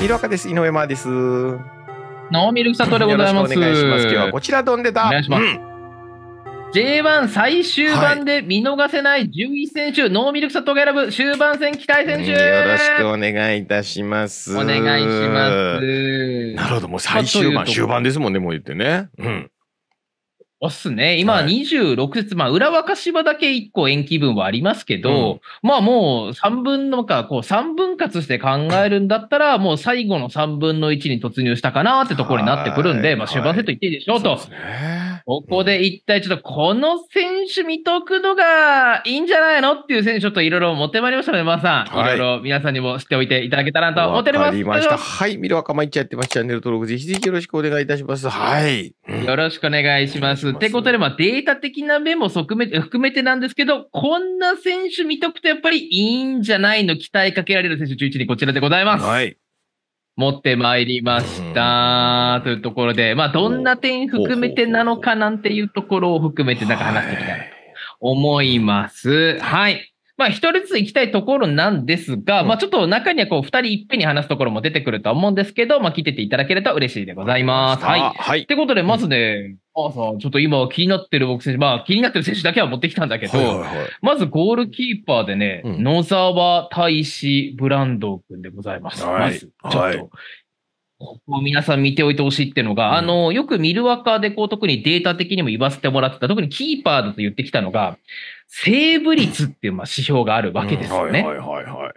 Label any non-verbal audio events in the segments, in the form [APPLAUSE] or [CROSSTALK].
いろはかです。井上真です。ノのみるきさとでございます。お願いします。今日はこちらどんでた。お願いします。うん、J1 最終盤で見逃せない11選手、はい、ノーミルクサトが選ぶ終盤戦期待選手、よろしくお願いいたします。お願いします。なるほど、もう最終盤、終盤ですもんね、もう言ってね。うん。おっすね。今26節、はい、まあ、浦和柏だけ1個延期分はありますけど、うん、まあもう3分のか、こう3分割して考えるんだったら、もう最後の3分の1に突入したかなってところになってくるんで、まあ終盤セットいっていいでしょうと。はいここで一体ちょっとこの選手見とくのがいいんじゃないのっていう選手ちょっといろいろ持ってまいりましたので、まさん、はい、いろいろ皆さんにも知っておいていただけたらと思っております。わかりました。はい、ミるアカマイチってます。チャンネル登録ぜひぜひよろしくお願いいたします。はい。よろしくお願いします。うってことで、まあデータ的な面も含めて、含めてなんですけど、こんな選手見とくとやっぱりいいんじゃないの期待かけられる選手11人こちらでございます。はい。持ってまいりました、というところで、まあ、どんな点含めてなのかなんていうところを含めてなんか話していきたいなと思います。はい。まあ、一人ずつ行きたいところなんですが、まあ、ちょっと中にはこう、二人いっぺんに話すところも出てくるとは思うんですけど、まあ、聞いてていただけると嬉しいでございます。はい。はい。ってことで、まずね、ちょっと今気になってる僕選手、まあ気になってる選手だけは持ってきたんだけど、はいはいはい、まずゴールキーパーでね、うん、野沢大志ブランド君でございます。はい、まず、ちょっと、はい、ここを皆さん見ておいてほしいっていうのが、うん、あの、よく見る若でこう特にデータ的にも言わせてもらってた、特にキーパーだと言ってきたのが、セーブ率っていうまあ指標があるわけですよね。うん、はいはいはいはい。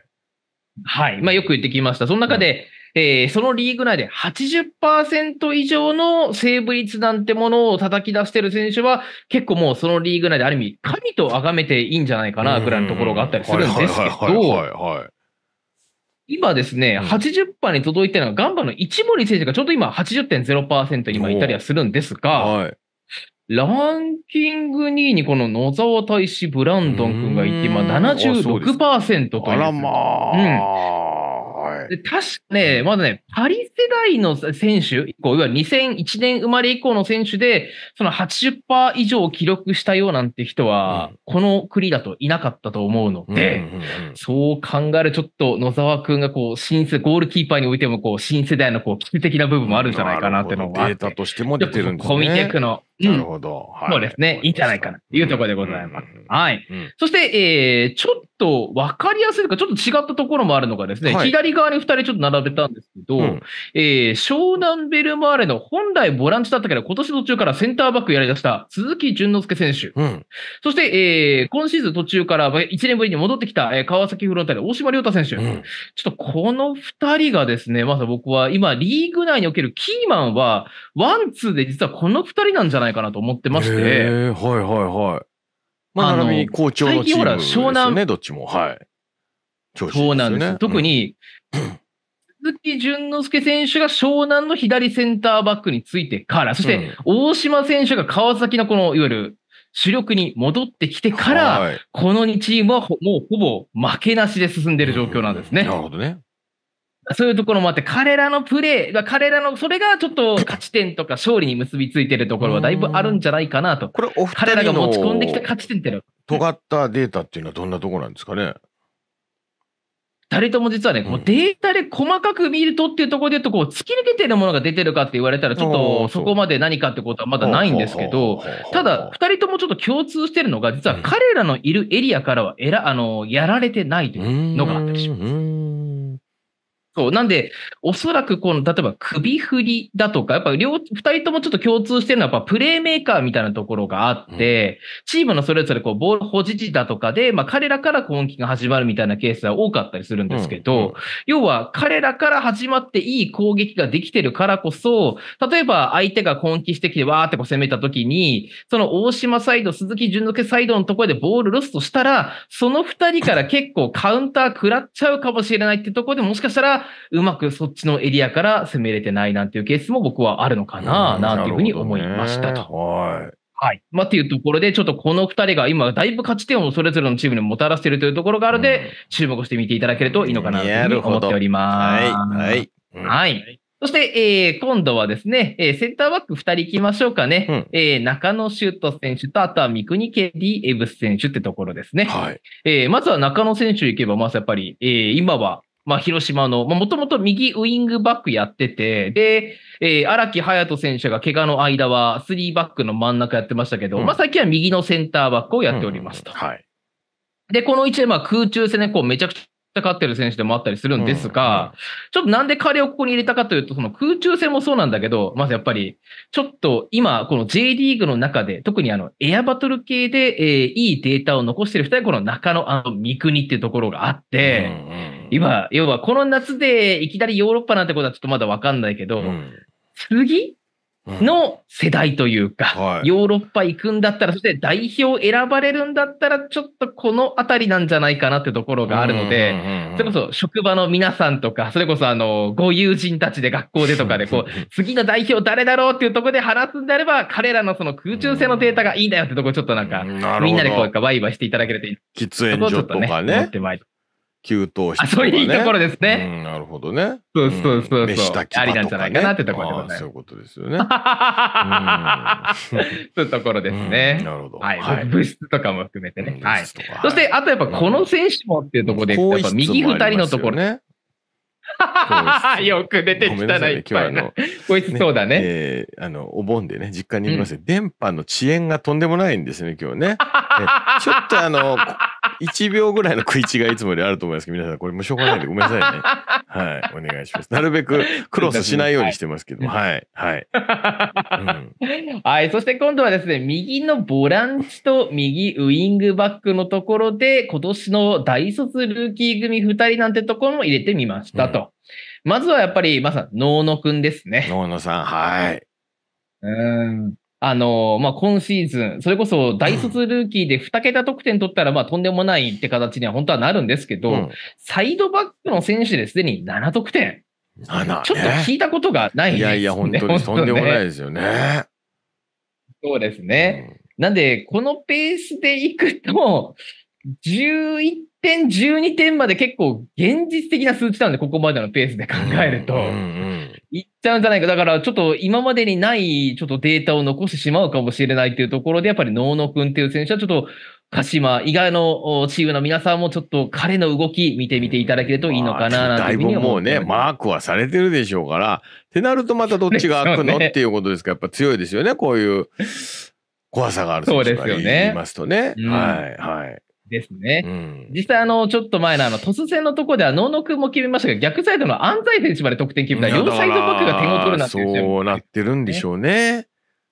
はい。まあよく言ってきました。その中で、うんえー、そのリーグ内で80%以上のセーブ率なんてものを叩き出してる選手は、結構もうそのリーグ内である意味、神と崇めていいんじゃないかな、ぐらいのところがあったりするんですけど、今ですね、80%に届いてるのが、ガンバの一森選手がちょうど今80.0%今いたりはするんですが、ランキング2位にこの野沢大志ブランドン君がいて、今76%という。あらまあ。うんで確かね、まだね、パリ世代の選手いわゆる2001年生まれ以降の選手で、その80%以上を記録したようなんて人は、この国だといなかったと思うので、そう考えるちょっと野沢君がこう、新世、ゴールキーパーにおいても、こう、新世代のこう、危機的な部分もあるんじゃないかなっていうのは。データとしても出てるんですね。コミテクのなるほど。はい、そうですね。いいんじゃないかなというところでございます。うんうん、はい。うん、そして、えー、ちょっと分かりやすいか、ちょっと違ったところもあるのがですね、はい、左側に2人ちょっと並べたんですけど、うん、えー、湘南ベルマーレの本来ボランチだったけど、今年途中からセンターバックやりだした鈴木淳之介選手。うん、そして、えー、今シーズン途中から1年ぶりに戻ってきた、えー、川崎フロンターレ大島良太選手。うん、ちょっとこの2人がですね、まず僕は今、リーグ内におけるキーマンは、ワンツーで実はこの2人なんじゃないないかなと思ってまして。はいはいはい。まあ、あび好調のチームですよね、どっちも。はい。そうなんです。特に、[CLEARS THROAT] 鈴木淳之介選手が湘南の左センターバックについてから、そして大島選手が川崎のこの、いわゆる主力に戻ってきてから、この2チームはもうほぼ負けなしで進んでいる状況なんですね。なるほどね。そういうところもあって、彼らのプレー、彼らの、それがちょっと勝ち点とか勝利に結びついてるところはだいぶあるんじゃないかなと。これ、お二人彼らが持ち込んできた勝ち点っていうのは。尖ったデータっていうのはどんなところなんですかね。誰とも実はね、こうデータで細かく見るとっていうところで言うと、こう、突き抜けてるものが出てるかって言われたら、ちょっとそこまで何かってことはまだないんですけど、ただ、二人ともちょっと共通してるのが、実は彼らのいるエリアからはえら、あの、やられてないというのがあったりします。そう。なんで、おそらくこの、例えば首振りだとか、やっぱ両、二人ともちょっと共通してるのは、やっぱプレーメーカーみたいなところがあって、うん、チームのそれぞれこう、ボール保持時だとかで、まあ彼らから攻撃が始まるみたいなケースは多かったりするんですけど、うんうん、要は彼らから始まっていい攻撃ができてるからこそ、例えば相手が攻撃してきてわーってこう攻めた時に、その大島サイド、鈴木淳之介サイドのところでボールロストしたら、その二人から結構カウンター食らっちゃうかもしれないってところでもしかしたら、うまくそっちのエリアから攻めれてないなんていうケースも僕はあるのかな、なんていうふうに思いましたと。はいはい。まあ、っていうところで、ちょっとこの二人が今、だいぶ勝ち点をそれぞれのチームにもたらしているというところがあるので、注目してみていただけるといいのかなというふうに思っております。はい。はい。はいそして、えー、今度はですね、えー、センターバック2人行きましょうかね。うん、えー、中野修斗選手と、あとは三国ケリー・エブス選手ってところですね。はい、えー、まずは中野選手行けば、まずやっぱり、えー、今はまあ、広島の、もともと右ウイングバックやってて、で、えー、荒木隼人選手が怪我の間は、3バックの真ん中やってましたけど、うん、まあ、最近は右のセンターバックをやっておりますと。うん、はい。で、この位置で、まあ、空中戦で、こう、めちゃくち勝ってる選手でもあったりするんですが、ちょっとなんで彼をここに入れたかというと、その空中戦もそうなんだけど、まずやっぱり、ちょっと今、この J リーグの中で、特にあの、エアバトル系で、えー、いいデータを残してる2人、この中野、あの、三国っていうところがあって、今、要はこの夏でいきなりヨーロッパなんてことはちょっとまだわかんないけど、次の世代というか、はい、ヨーロッパ行くんだったら、そして代表選ばれるんだったら、ちょっとこのあたりなんじゃないかなってところがあるので、それこそ職場の皆さんとか、それこそあの、ご友人たちで学校でとかで、こう、[LAUGHS] 次の代表誰だろうっていうところで話すんであれば、彼らのその空中戦のデータがいいんだよってところ、ちょっとなんか、みんなでこう、ワイワイしていただけるといい。喫煙所とかね。ねってまいり給湯室、ね、あそういうところですね、うん、なるほどねそうそうそうそう、うん、ね、ありなんじゃないかなってところでございますそういうことですよね、[LAUGHS] そういうところですね、なるほど、はい、はい、物質とかも含めてね、はい、そしてあとやっぱこの選手もっていうところで、うやっぱ右二人のところねよく出てきたな、いっぱいな。こいつそうだね。ねえー、あの、お盆でね、実家にいます、うん、電波の遅延がとんでもないんですね、今日ね。ちょっとあの、1秒ぐらいの食い違いいつもよりあると思いますけど、皆さんこれもうしょうがないんでごめんなさいね。はい、お願いします。なるべくクロスしないようにしてますけども、はい、はい。はい、そして今度はですね、右のボランチと右ウイングバックのところで、今年の大卒ルーキー組2人なんてところも入れてみましたと。うんまずはやっぱり、まさ、に能野くんですね。能野さん、はい。うん。あの、まあ、今シーズン、それこそ大卒ルーキーで2桁得点取ったら、まあ、とんでもないって形には本当はなるんですけど、うん、サイドバックの選手ですでに7得点。ちょっと聞いたことがないです、ね、いやいや、本当にとんでもないですよね。そうですね。うん、なんで、このペースでいくと、11点、12点まで結構現実的な数値なんで、ここまでのペースで考えると。うんうんうんいっちゃうんじゃないか。だから、ちょっと今までにないちょっとデータを残してしまうかもしれないというところで、やっぱり能野君っていう選手はちょっと、鹿島以外のチームの皆さんもちょっと彼の動き見てみていただけるといいのかなだいぶもうね、マークはされてるでしょうから、ってなるとまたどっちが開くの、ね、っていうことですから、やっぱ強いですよね、こういう怖さがある選手がいますとね。ねうん、はい、はい。ですね。うん、実際、あの、ちょっと前のあの、突然のところでは、能野くんも決めましたが、逆サイドの安西選手まで得点決めた、両サイドバックが点を取るなんてそうなってるんでしょうね。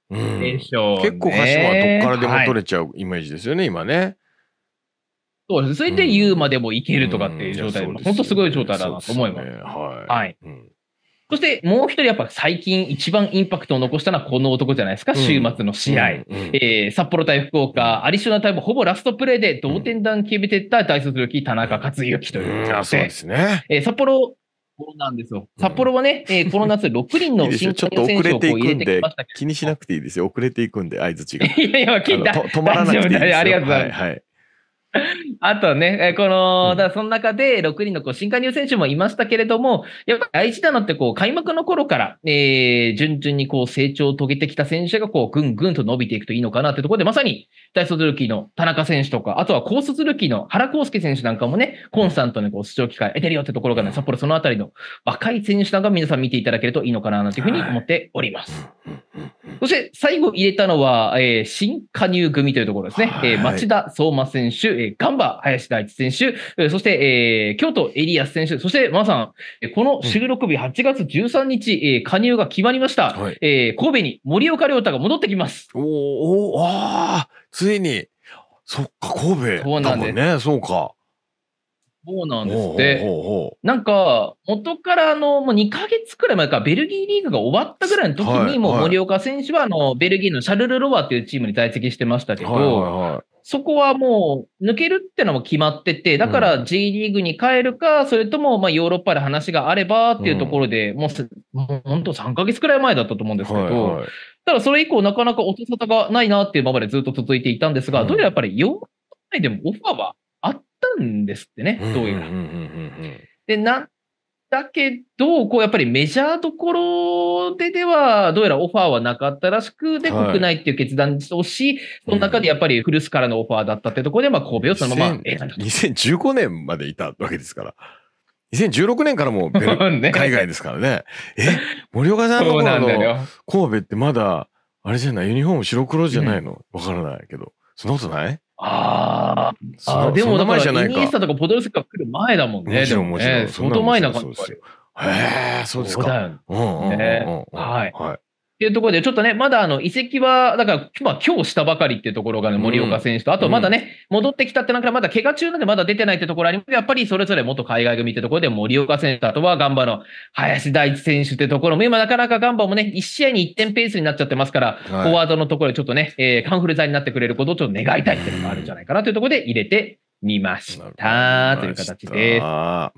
結構、鹿島はどっからでも取れちゃうイメージですよね、はい、今ね。そうです。それで言うまでもいけるとかっていう状態、うん、本当すごい状態だなと思います。すね、はい。はい、うんそしてもう一人やっぱ最近一番インパクトを残したのはこの男じゃないですか、週末の試合、うんうん、えー、札幌対福岡、アディショナルタイムほぼラストプレーで同点弾決めていった大卒力、田中克之というそうで、うね、えー、札幌そうなんですよ。札幌はね、うん、えー、この夏6人の新ょっ選手を入れてきましたけど。気にしなくていいですよ。遅れていくんで、合図違ういやいや、聞いた。止まらなくていいですよ。ありがとうございます。はいはい [LAUGHS] あとね、この、だその中で6人のこう新加入選手もいましたけれども、やっぱ大事なのってこう開幕の頃から、えー、順々にこう成長を遂げてきた選手がこうぐんぐんと伸びていくといいのかなってところで、まさに大卒ルーキーの田中選手とか、あとは高卒ルーキーの原康介選手なんかもね、コンスタントにこう出場機会得てるよってところがね、札幌そのあたりの若い選手なんか皆さん見ていただけるといいのかななんていうふうに思っております。そして最後入れたのは、えー、新加入組というところですね。えー、町田相馬選手、えー、ガンバ、林大地選手、えそして、えー、京都、エリアス選手、そして、マさん、この収録日8月13日、うん、えー、加入が決まりました。はい、えー、神戸に森岡良太が戻ってきます。おおああ、ついに。そっか、神戸。そうなんです。ね、そうか。そうなんですって。なんか、元からあの、もう2か月くらい前か、ベルギーリーグが終わったぐらいの時に、もう森岡選手は、あの、ベルギーのシャルル・ロワっていうチームに在籍してましたけど、はいそこはもう抜けるってのも決まってて、だから J リーグに帰るか、それともまあヨーロッパで話があればっていうところで、うん、もう本当3ヶ月くらい前だったと思うんですけど、はいはい、ただそれ以降なかなか音沙汰がないなっていうままでずっと続いていたんですが、うん、どうやらやっぱりヨーロッパ内でもオファーはあったんですってね、どういう。で、なんだけど、こうやっぱりメジャーところででは、どうやらオファーはなかったらしく、で、国内っていう決断をし、い、その中でやっぱり古巣からのオファーだったってところで、まあ神戸をそのまま選んだと。2015年までいたわけですから。2016年からも [LAUGHS] 海外ですからね。え、森岡さんの頃の神戸ってまだ、あれじゃないユニフォーム白黒じゃないのわ、からないけど。そんなことないああ、でもだからイニエスタとかポドルスキが来る前だもんね。もちろんもちろん。相当前な感じ。へえ、そうですか。そうだよね。はい。っていうところで、ちょっとね、まだあの移籍は、だから、まあ、今日したばかりっていうところがね、森岡選手と、あとまだね、戻ってきたってなんか、まだ怪我中なんで、まだ出てないってところありますやっぱりそれぞれ元海外組ってところで、森岡選手と、あとはガンバの林大地選手ってところも、今、なかなかガンバもね、1試合に1点ペースになっちゃってますから、フォワードのところでちょっとね、えカンフル剤になってくれることをちょっと願いたいっていうのがあるんじゃないかなというところで入れて見ましたという形です。は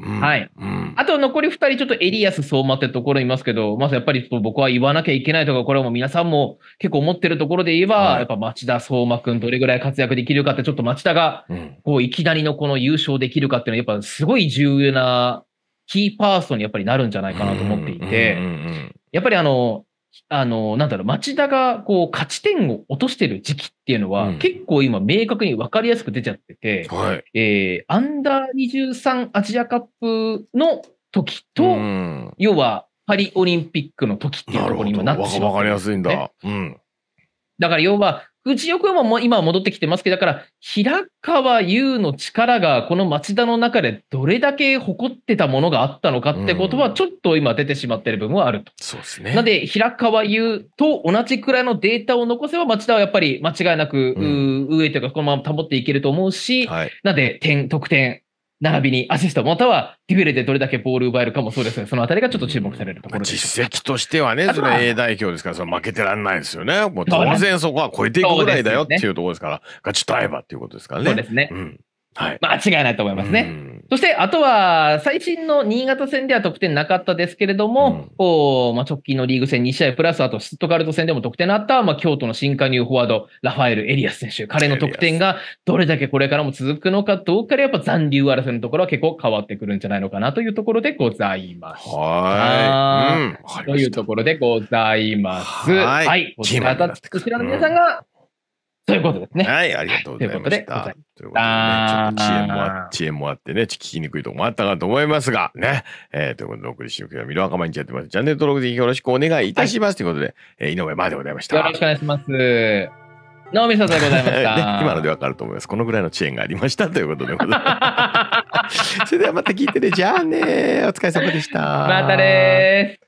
い、あと残り2人、ちょっとエリアス相馬ってところいますけど、まずやっぱり僕は言わなきゃいけないとか、これはもう皆さんも結構思ってるところで言えば、はい、やっぱ町田相馬君どれぐらい活躍できるかって、ちょっと町田がこういきなりのこの優勝できるかっていうのは、やっぱすごい重要なキーパーソンにやっぱりなるんじゃないかなと思っていて、やっぱりあの、あの、なんだろう、町田がこう勝ち点を落としてる時期っていうのは、うん、結構今明確に分かりやすく出ちゃってて、はい、えー、アンダー23アジアカップの時と、うん、要はパリオリンピックの時っていうところに今なってしまね、分かりやすいんだ。うん、だから要は、藤岡も今は戻ってきてますけど、だから、平川優の力がこの町田の中でどれだけ誇ってたものがあったのかってことは、ちょっと今出てしまってる部分はあると。そうですね。なんで、平川優と同じくらいのデータを残せば、町田はやっぱり間違いなく、上というか、このまま保っていけると思うし、はい、なんで、点、得点、並びにアシスト、またはディフルレでどれだけボール奪えるかもそうですね。そのあたりがちょっと注目されるところ実績としてはね、それ A 代表ですから、その負けてらんないですよね。もう当然そこは超えていくぐらいだよっていうところですから、ね、勝ちと合えばっていうことですからね。そうですね。うんはい、間違いないと思いますね。そして、あとは、最新の新潟戦では得点なかったですけれども、うん、まあ、直近のリーグ戦2試合プラス、あとシュットガルト戦でも得点あった、まあ、京都の新加入フォワード、ラファエル・エリアス選手、彼の得点がどれだけこれからも続くのかどうかで、やっぱ残留争いのところは結構変わってくるんじゃないのかなというところでございます。はい、うん。というところでございます。はい。こちらの皆さんがということですね。はい、ありがとうございました。ということで、ね、ちょっと遅延もあ知もあってね、聞きにくいとこもあったかと思いますが、ね。えー、ということで、お送りしておきは、ミロアカマインチやってます。チャンネル登録ぜひよろしくお願いいたします。はい、ということで、えー、井上までございました。よろしくお願いします。直美さんでございました、[LAUGHS] ね、今のでわかると思いますこのぐらいの遅延がありましたということで [LAUGHS] それではまた聞いてねじゃあねお疲れ様でしたまたね